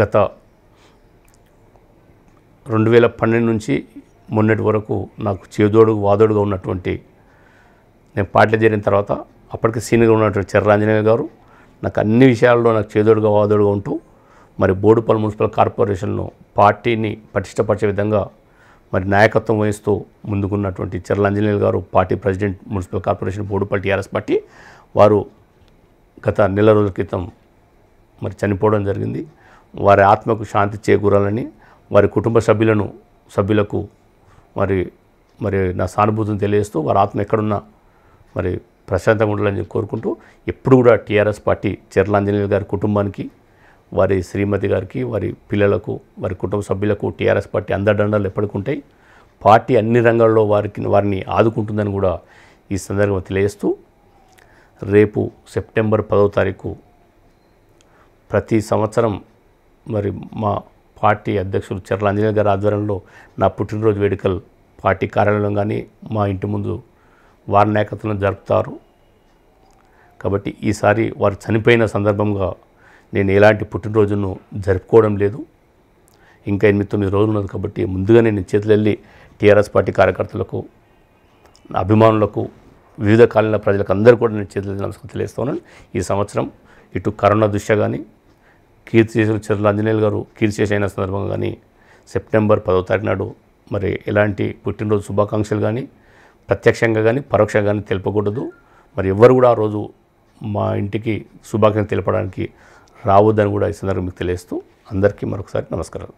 గత రెండు వేల పన్నెండు నుంచి మొన్నటి వరకు నాకు చేదోడుగు వాదోడుగా ఉన్నటువంటి నేను పాటలు చేరిన తర్వాత అప్పటికి సీనియర్గా ఉన్నటువంటి చెర్రాంజనేయ గారు నాకు అన్ని విషయాల్లో నాకు చేదోడుగా వాదోడుగా ఉంటూ మరి బోడుపల్లి మున్సిపల్ కార్పొరేషన్ను పార్టీని పటిష్టపరిచే విధంగా మరి నాయకత్వం వహిస్తూ ముందుకున్నటువంటి చెర్లాంజనేయులు గారు party president municipal corporation Boduppal TRS party వారు గత నెల రోజుల క్రితం మరి చనిపోవడం జరిగింది వారి ఆత్మకు శాంతి చేకూరాలని వారి కుటుంబ సభ్యులను సభ్యులకు మరి మరి నా సానుభూతిని తెలియజేస్తూ వారి ఆత్మ ఎక్కడున్నా మరి ప్రశాంతంగా ఉండాలని కోరుకుంటూ ఎప్పుడు కూడా టీఆర్ఎస్ పార్టీ చెర్ల గారి కుటుంబానికి వారి శ్రీమతి గారికి వారి పిల్లలకు వారి కుటుంబ సభ్యులకు టీఆర్ఎస్ పార్టీ అందడండాలు ఎప్పటికుంటాయి పార్టీ అన్ని రంగాల్లో వారికి వారిని ఆదుకుంటుందని కూడా ఈ సందర్భంగా తెలియజేస్తూ రేపు సెప్టెంబర్ పదో తారీఖు ప్రతి సంవత్సరం మరి మా పార్టీ అధ్యక్షులు చర్ల అంజనేయ గారి ఆధ్వర్యంలో నా పుట్టినరోజు వేడుకలు పార్టీ కార్యాలయంలో కానీ మా ఇంటి ముందు వారి నాయకత్వం జరుపుతారు కాబట్టి ఈసారి వారు చనిపోయిన సందర్భంగా నేను ఎలాంటి పుట్టినరోజును జరుపుకోవడం లేదు ఇంకా ఎనిమిది తొమ్మిది రోజులు ఉన్నది కాబట్టి ముందుగా నేను చేతులు వెళ్ళి టీఆర్ఎస్ పార్టీ కార్యకర్తలకు అభిమానులకు వివిధ కాలనీల ప్రజలకు అందరూ కూడా నేను చేతులు నమస్కారం తెలియజేస్తున్నాను ఈ సంవత్సరం ఇటు కరోనా దృష్ట్యా కానీ కీర్తి చేసిన చర్ల ఆంజనేయులు గారు చేసి అయిన సందర్భంగా కానీ సెప్టెంబర్ పదో తారీఖు నాడు మరి ఎలాంటి పుట్టినరోజు శుభాకాంక్షలు కానీ ప్రత్యక్షంగా కానీ పరోక్షంగా కానీ తెలపకూడదు మరి ఎవరు కూడా ఆ రోజు మా ఇంటికి శుభాకాంక్షలు తెలపడానికి రావద్దని కూడా ఈ సందర్భం మీకు తెలియస్తూ అందరికీ మరొకసారి నమస్కారాలు